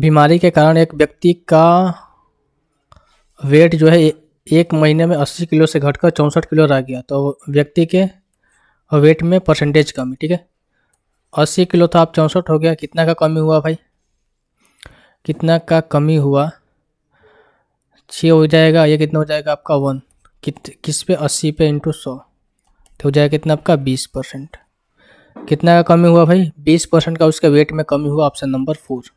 बीमारी के कारण एक व्यक्ति का वेट जो है एक महीने में अस्सी किलो से घटकर चौंसठ किलो रह गया तो व्यक्ति के वेट में परसेंटेज कमी ठीक है अस्सी किलो था अब चौंसठ हो गया कितना का कमी हुआ भाई कितना का कमी हुआ छ हो जाएगा ये कितना हो जाएगा आपका वन कित किस पे अस्सी पे इंटू सौ तो हो जाएगा कितना आपका बीस परसेंट कितना का कमी हुआ भाई बीस परसेंट का उसके वेट में कमी हुआ ऑप्शन नंबर फोर